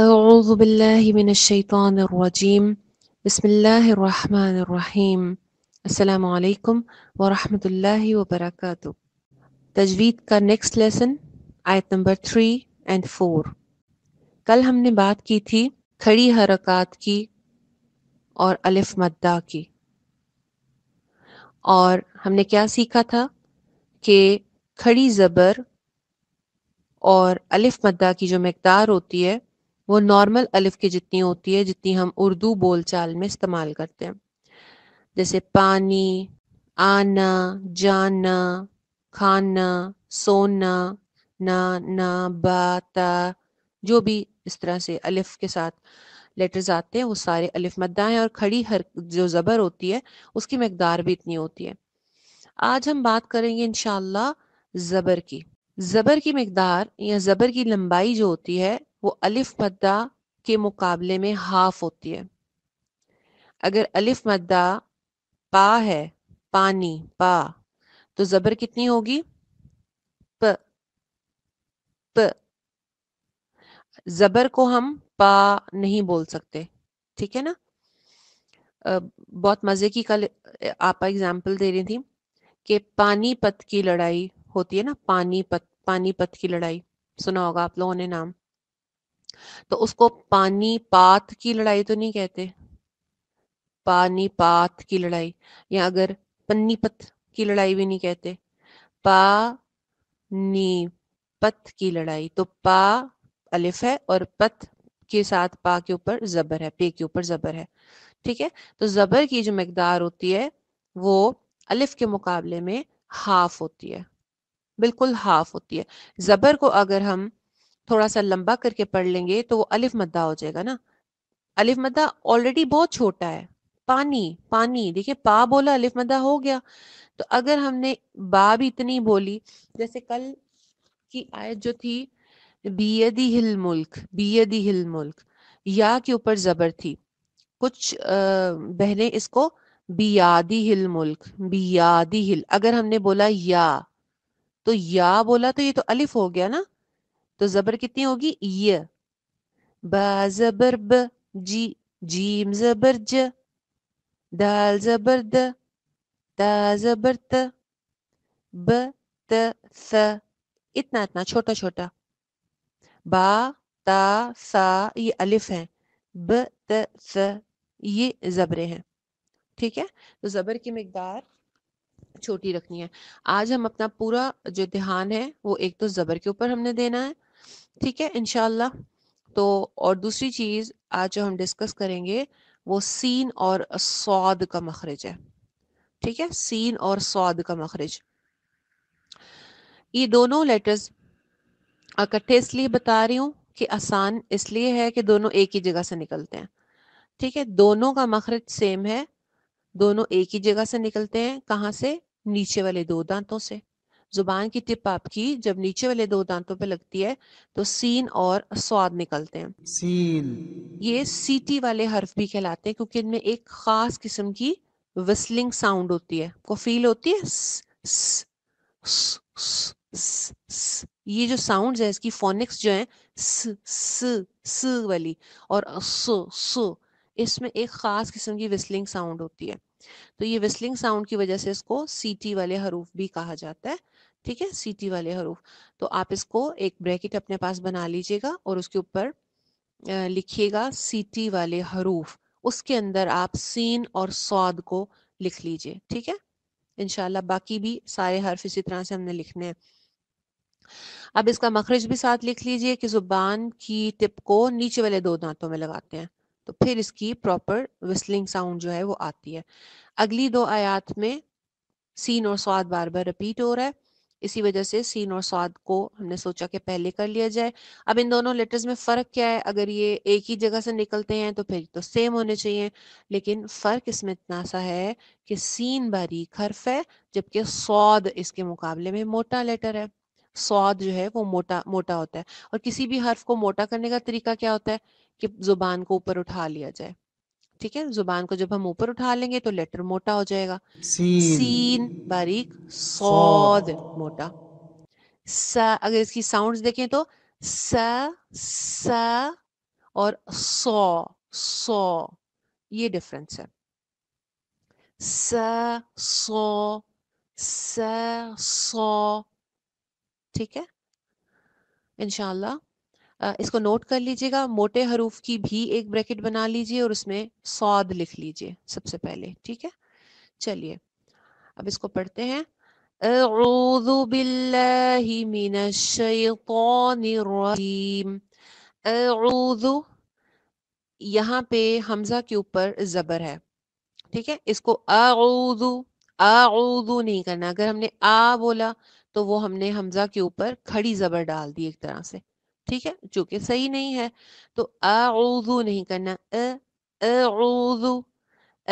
أعوذ بالله من الشيطان الرجيم بسم الله الرحمن الرحيم السلام عليكم ورحمة الله وبركاته तजवीद का नेक्स्ट लेसन आयत नंबर थ्री एंड फोर कल हमने बात की थी खड़ी हरकत की और अलिफ मद्दा की और हमने क्या सीखा था कि खड़ी ज़बर और अलिफ मद्दा की जो मकदार होती है वो नॉर्मल अलिफ की जितनी होती है जितनी हम उर्दू बोलचाल में इस्तेमाल करते हैं जैसे पानी आना जाना खाना सोना ना ना बाता जो भी इस तरह से अलिफ के साथ लेटर्स आते हैं वो सारे अलिफ मद्दा हैं और खड़ी हर जो ज़बर होती है उसकी मकदार भी इतनी होती है आज हम बात करेंगे इन ज़बर की ज़बर की मकदार या ज़बर की लंबाई जो होती है वो अलिफ मद्दा के मुकाबले में हाफ होती है अगर अलिफ मद्दा पा है पानी पा तो जबर कितनी होगी प प जबर को हम पा नहीं बोल सकते ठीक है ना बहुत मजे की कल आप एग्जाम्पल दे रही थी कि पानीपत की लड़ाई होती है ना पानीपत पानीपत की लड़ाई सुना होगा आप लोगों ने नाम तो उसको पानी पात की लड़ाई तो नहीं कहते पानी पात की लड़ाई या अगर पन्नीपत की लड़ाई भी नहीं कहते पा नी पत की लड़ाई तो पा अलिफ है और पत के साथ पा के ऊपर जबर है पे के ऊपर जबर है ठीक है तो जबर की जो मकदार होती है वो अलिफ के मुकाबले में हाफ होती है बिल्कुल हाफ होती है जबर को अगर हम थोड़ा सा लंबा करके पढ़ लेंगे तो वो अलिफ मद्दा हो जाएगा ना अलिफ मद्दा ऑलरेडी बहुत छोटा है पानी पानी देखिए पा बोला अलिफ मद्दा हो गया तो अगर हमने बा भी इतनी बोली जैसे कल की आयत जो थी बीयदी हिल मुल्क बीयदी हिल मुल्क या के ऊपर जबर थी कुछ बहने इसको बियादी हिल मुल्क बियादी हिल अगर हमने बोला या तो या बोला तो ये तो अलिफ हो गया ना तो जबर कितनी होगी य बाबर ब जी जीम जबर ज दाल जबर द ता जबर त ब त स इतना इतना छोटा छोटा बा ता सा ये अलिफ है ब त स ये जबरे हैं ठीक है तो जबर की मकदार छोटी रखनी है आज हम अपना पूरा जो ध्यान है वो एक तो जबर के ऊपर हमने देना है ठीक है इनशाला तो और दूसरी चीज़ आज जो हम डिस्कस करेंगे वो सीन और स्वाद का मखरज है ठीक है सीन और स्वाद का मखरज ये दोनों लेटर्स इकट्ठे इसलिए बता रही हूँ कि आसान इसलिए है कि दोनों एक ही जगह से निकलते हैं ठीक है दोनों का मखरज सेम है दोनों एक ही जगह से निकलते हैं कहाँ से नीचे वाले दो दांतों से जुबान की टिप आपकी जब नीचे वाले दो दांतों पे लगती है तो सीन और स्वाद निकलते हैं सीन ये सीटी वाले हर्फ भी कहलाते हैं क्योंकि इनमें एक खास किस्म की विस्लिंग साउंड होती है को फील होती है स, स, स, स, स, स, ये जो साउंड है इसकी फोनिक्स जो है स, स, स वाली और सु सु इसमें एक खास किस्म की विस्लिंग साउंड होती है तो ये विस्लिंग साउंड की वजह से इसको सीटी वाले हरूफ भी कहा जाता है ठीक है सीटी वाले हरूफ तो आप इसको एक ब्रैकेट अपने पास बना लीजिएगा और उसके ऊपर लिखिएगा सीटी वाले हरूफ उसके अंदर आप सीन और सौद को लिख लीजिए ठीक है इनशाला बाकी भी सारे हर्फ इसी तरह से हमने लिखने हैं अब इसका मखरज भी साथ लिख लीजिए कि जुबान की टिप को नीचे वाले दो दांतों में लगाते हैं तो फिर इसकी प्रॉपर विस्लिंग साउंड जो है वो आती है अगली दो आयात में सीन और स्वाद बार बार रिपीट हो रहा है इसी वजह से सीन और स्वाद को हमने सोचा कि पहले कर लिया जाए अब इन दोनों लेटर्स में फर्क क्या है अगर ये एक ही जगह से निकलते हैं तो फिर तो सेम होने चाहिए लेकिन फर्क इसमें इतना सा है कि सीन बारीक हर्फ है जबकि स्वाद इसके मुकाबले में मोटा लेटर है स्वाद जो है वो मोटा मोटा होता है और किसी भी हर्फ को मोटा करने का तरीका क्या होता है कि जुबान को ऊपर उठा लिया जाए ठीक है जुबान को जब हम ऊपर उठा लेंगे तो लेटर मोटा हो जाएगा सीन, सीन बारीक सौद मोटा स अगर इसकी साउंड्स देखें तो स स और सौ सौ ये डिफरेंस है स सौ स सौ ठीक है इनशाला इसको नोट कर लीजिएगा मोटे हरूफ की भी एक ब्रैकेट बना लीजिए और उसमें सौद लिख लीजिए सबसे पहले ठीक है चलिए अब इसको पढ़ते हैं أعوذ بالله من الشيطان الرجيم أعوذ यहाँ पे हमजा के ऊपर जबर है ठीक है इसको अदू आउदू नहीं करना अगर हमने आ बोला तो वो हमने हमजा के ऊपर खड़ी जबर डाल दी एक तरह से ठीक है जो कि सही नहीं है तो अजू नहीं करना अउजू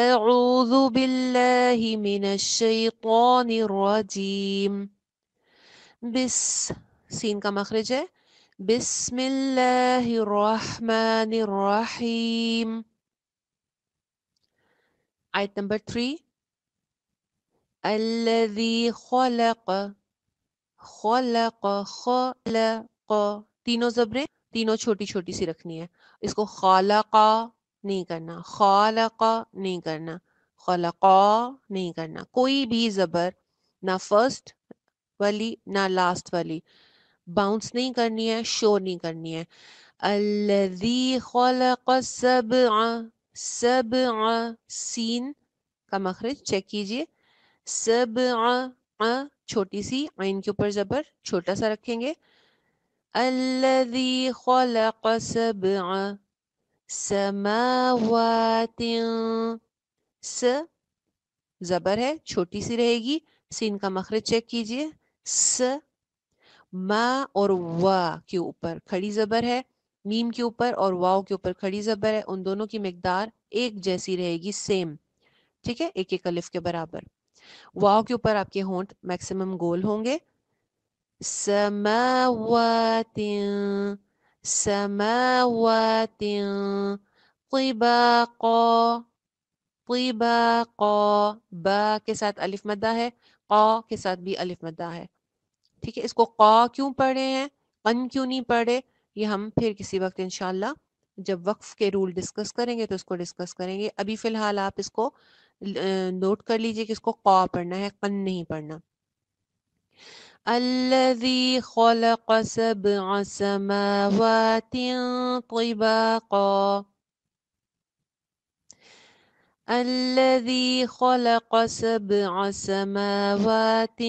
अउजू बिल्लाहि मिनश्शैतानिर रजीम बिस सीन का मखरज है बिस्मिल्लाहिर्रहमानिर्रहीम आयत नंबर थ्री الذي خلق خلق خلق तीनों जबरें तीनों छोटी छोटी सी रखनी है इसको खाला नहीं करना खाला नहीं करना खाला नहीं करना कोई भी जबर ना फर्स्ट वाली ना लास्ट वाली बाउंस नहीं करनी है शो नहीं करनी है अल्लदी खलक सब सब सीन का मखरज चेक कीजिए सब छोटी सी आइन के ऊपर जबर छोटा सा रखेंगे الذي خلق سبع समावात स जबर है छोटी सी रहेगी सीन का मखरज चेक कीजिए स मा और वा के ऊपर खड़ी जबर है मीम के ऊपर और वाव के ऊपर खड़ी जबर है उन दोनों की मकदार एक जैसी रहेगी सेम ठीक है एक एक अलिफ के बराबर वाव के ऊपर आपके होंठ मैक्सिमम गोल होंगे سماوات سماوات طباقا طباقا बा के साथ अलिफ मद्दा है क के साथ भी अलिफ मद्दा है ठीक है इसको क क्यों पढ़े हैं कन क्यों नहीं पढ़े ये हम फिर किसी वक्त इनशाला जब वक्फ के रूल डिस्कस करेंगे तो इसको डिस्कस करेंगे अभी फिलहाल आप इसको नोट कर लीजिए कि इसको क पढ़ना है कन नहीं पढ़ना الذي خلق سبع سماوات طباقا الذي خلق سبع سماوات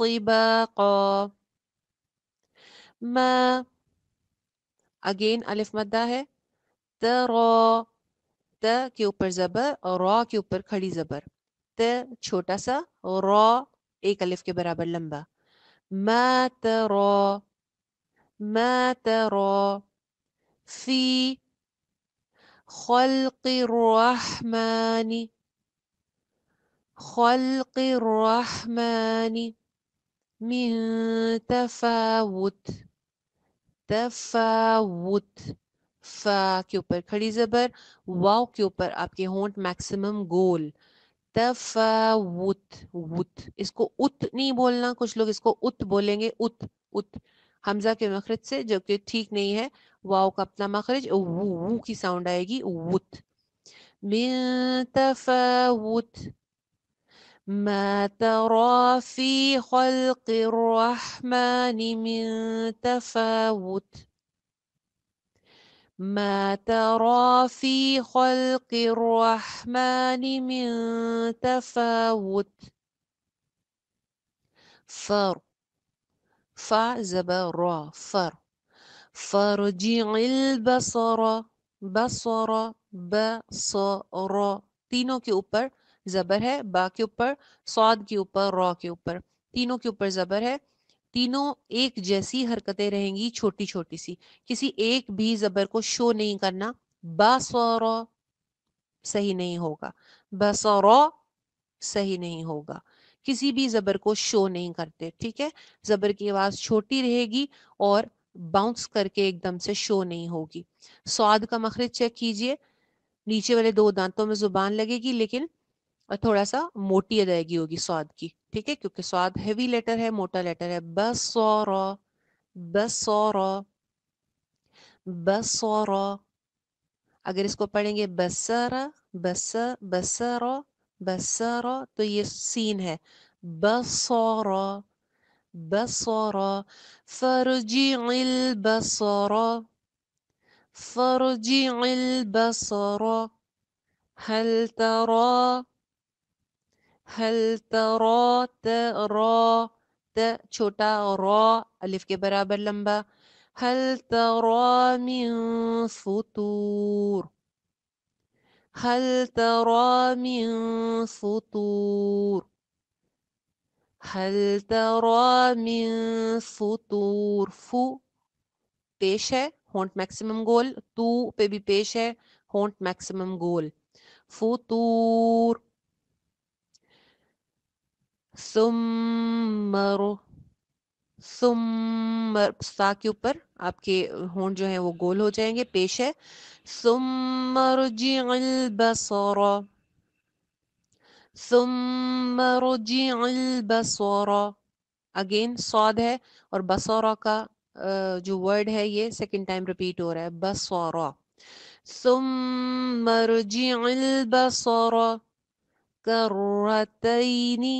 طباقا ما again ألف مادة هي ترى ت كيوبر زبر را كيوبر रॉ زبر ت खड़ी سا را ایک ألف کے برابر لمبا ما ترى ما ترى في خلق الرحمن خلق الرحمن من تفاوت تفاوت فا كيوبر اوپر کھڑی زبر واو کے اوپر آپ کے ہونٹ तफावुत उत इसको उत नहीं बोलना कुछ लोग इसको उत बोलेंगे उत उत हमजा के मखरज से जो कि ठीक नहीं है वाओ का अपना मखरज वो की साउंड आएगी उत من تفاوت ما ترى في خلق ما ترى في خلق الرحمن من تفاوت فر فع زبر فر فارجع البصر بصر بصر تينو کے اوپر زبر ہے با کے اوپر صاد کے اوپر را کے اوپر تینوں کے اوپر زبر ہے तीनों एक जैसी हरकतें रहेंगी छोटी छोटी सी किसी एक भी जबर को शो नहीं करना बसौर सही नहीं होगा बसौर सही नहीं होगा किसी भी जबर को शो नहीं करते ठीक है जबर की आवाज छोटी रहेगी और बाउंस करके एकदम से शो नहीं होगी स्वाद का मखरज चेक कीजिए नीचे वाले दो दांतों में जुबान लगेगी लेकिन थोड़ा सा मोटी अदायगी होगी स्वाद की ठीक है क्योंकि स्वाद हैवी लेटर है मोटा लेटर है बस और बस और बस और अगर इसको पढ़ेंगे बसर बस बसर बसर तो ये सीन है बसर बस और बसर बस और हल तरा هل ترى ترى ت چھوٹا را الف کے برابر لمبا هل ترى من فطور هل ترى من فطور هل ترى من فطور فو پیش ہے ہونٹ میکسیمم گول تو پہ بھی پیش ہے ہونٹ میکسیمم گول فطور सुमरो सुमर सा के ऊपर आपके होंठ जो है वो गोल हो जाएंगे पेश है सुमरजिल बसौर सुमरजिल बसोरो अगेन सौद है और बसोरा का जो वर्ड है ये सेकंड टाइम रिपीट हो रहा है बसौरा सुमरजिल बसोरो करतईनी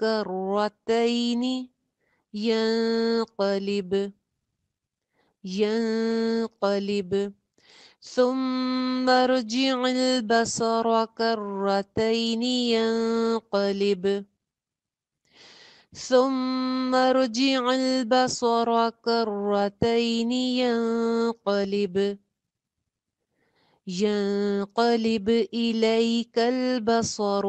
كرتين ينقلب ينقلب ثم ارجع البصر كرتين ينقلب ثم ارجع البصر كرتين ينقلب ينقلب إليك البصر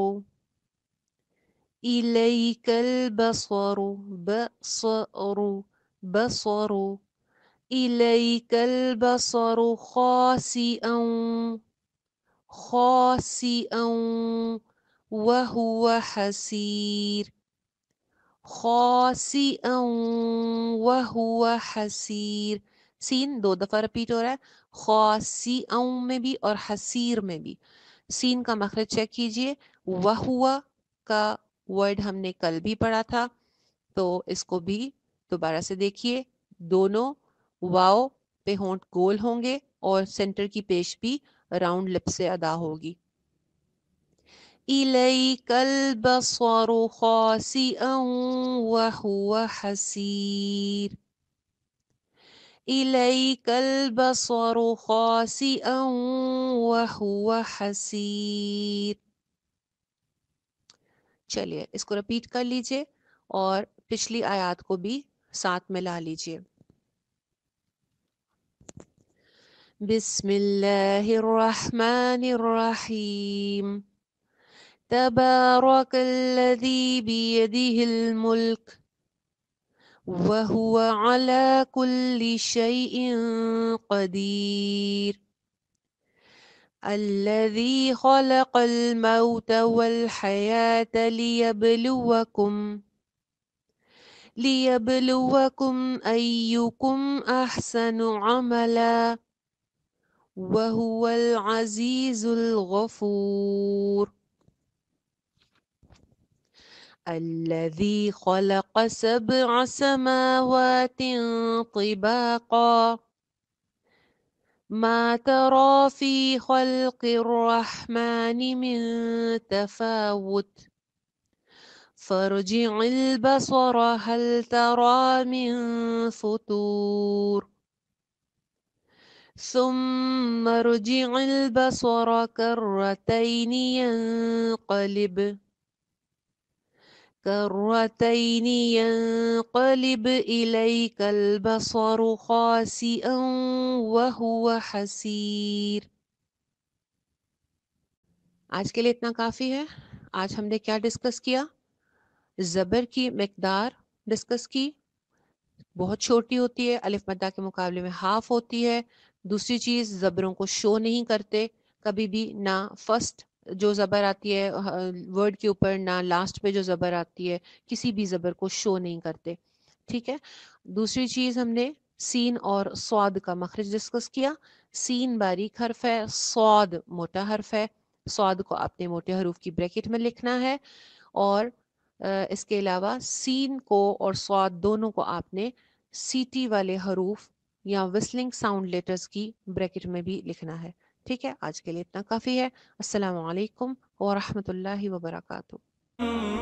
إليك البصر بصر بصر إليك البصر خاسئا خاسئا وهو حسير خاسئا وهو حسير سين دو دفعہ ریپیٹ ہو رہا ہے خاسئا میں بھی اور حسیر میں بھی سین کا مخرج چیک کیجئے وہو کا वर्ड हमने कल भी पढ़ा था तो इसको भी दोबारा से देखिए दोनों वाओ पे होंठ गोल होंगे और सेंटर की पेश भी राउंड लिप से अदा होगी إليك البصر خاسئا وهو حسير إليك البصر خاسئا وهو حسير चलिए इसको रिपीट कर लीजिए और पिछली आयात को भी साथ में ला लीजिए बिस्मिल्लाहिर्रहमानिर्रहीम تبارك الذي بيده الملك وهو على كل شيء قدير الذي خلق الموت والحياة ليبلوكم ليبلوكم أيكم أحسن عملا وهو العزيز الغفور الذي خلق سبع سماوات طباقا ما ترى في خلق الرحمن من تفاوت فارجع البصر هل ترى من فتور ثم ارجع البصر كرتين ينقلب كرتين ينقلب إليك البصر خاسئا وهو حسير आज के लिए इतना काफ़ी है आज हमने क्या डिस्कस किया ज़बर की मकदार डिस्कस की बहुत छोटी होती है अलिफ मद्दा के मुकाबले में हाफ होती है दूसरी चीज़ ज़बरों को शो नहीं करते कभी भी ना फर्स्ट जो ज़बर आती है वर्ड के ऊपर ना लास्ट पे जो ज़बर आती है किसी भी ज़बर को शो नहीं करते ठीक है दूसरी चीज़ हमने सीन और स्वाद का मखरज डिस्कस किया सीन बारीक हर्फ है स्वाद मोटा हर्फ है स्वाद को आपने मोटे हरूफ की ब्रैकेट में लिखना है और इसके अलावा सीन को और स्वाद दोनों को आपने सीटी वाले हरूफ या विस्लिंग साउंड लेटर्स की ब्रैकेट में भी लिखना है ठीक है आज के लिए इतना काफ़ी है असलकम वरहमल वर्का